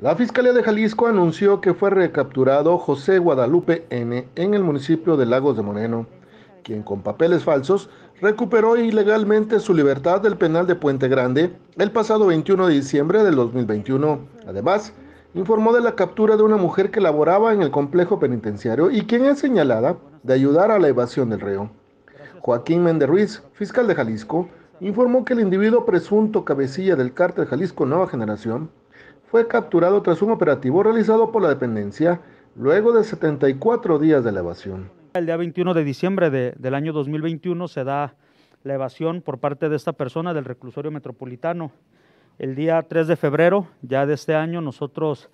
La Fiscalía de Jalisco anunció que fue recapturado José Guadalupe N. en el municipio de Lagos de Moreno, quien con papeles falsos recuperó ilegalmente su libertad del penal de Puente Grande el pasado 21 de diciembre del 2021. Además, informó de la captura de una mujer que laboraba en el complejo penitenciario y quien es señalada de ayudar a la evasión del reo. Joaquín Méndez Ruiz, fiscal de Jalisco, informó que el individuo presunto cabecilla del cártel Jalisco Nueva Generación fue capturado tras un operativo realizado por la dependencia luego de 74 días de evasión. El día 21 de diciembre del año 2021 se da la evasión por parte de esta persona del reclusorio metropolitano. El día 3 de febrero ya de este año nosotros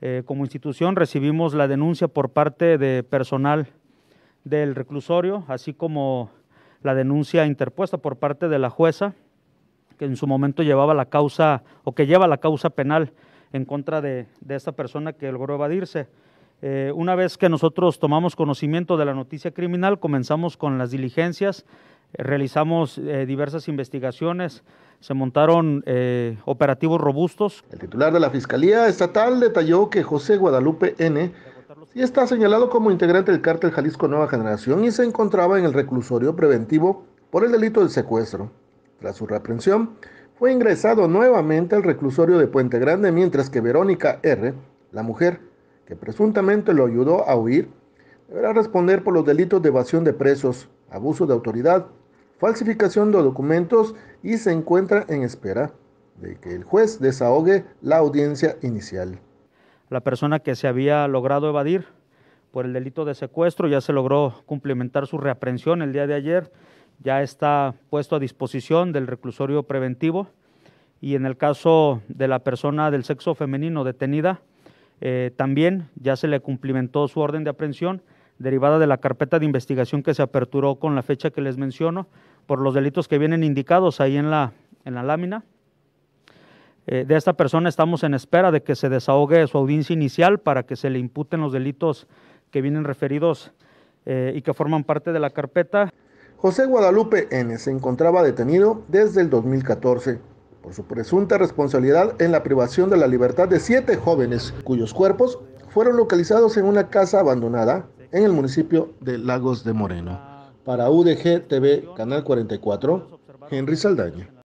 eh, como institución recibimos la denuncia por parte de personal del reclusorio, así como la denuncia interpuesta por parte de la jueza que en su momento llevaba la causa o que lleva la causa penal en contra de, esta persona que logró evadirse. Eh, una vez que nosotros tomamos conocimiento de la noticia criminal, comenzamos con las diligencias, eh, realizamos eh, diversas investigaciones, se montaron operativos robustos. El titular de la Fiscalía Estatal detalló que José Guadalupe N. está señalado como integrante del cártel Jalisco Nueva Generación y se encontraba en el reclusorio preventivo por el delito del secuestro. Tras su reprensión, fue ingresado nuevamente al reclusorio de Puente Grande, mientras que Verónica R., la mujer que presuntamente lo ayudó a huir, deberá responder por los delitos de evasión de presos, abuso de autoridad, falsificación de documentos y se encuentra en espera de que el juez desahogue la audiencia inicial. La persona que se había logrado evadir por el delito de secuestro ya se logró cumplimentar su reaprensión el día de ayer ya está puesto a disposición del reclusorio preventivo y en el caso de la persona del sexo femenino detenida, eh, también ya se le cumplimentó su orden de aprehensión derivada de la carpeta de investigación que se aperturó con la fecha que les menciono por los delitos que vienen indicados ahí en la, en la lámina. Eh, de esta persona estamos en espera de que se desahogue su audiencia inicial para que se le imputen los delitos que vienen referidos eh, y que forman parte de la carpeta. José Guadalupe N. se encontraba detenido desde el 2014 por su presunta responsabilidad en la privación de la libertad de siete jóvenes cuyos cuerpos fueron localizados en una casa abandonada en el municipio de Lagos de Moreno. Para UDG TV, Canal 44, Henry Saldaña.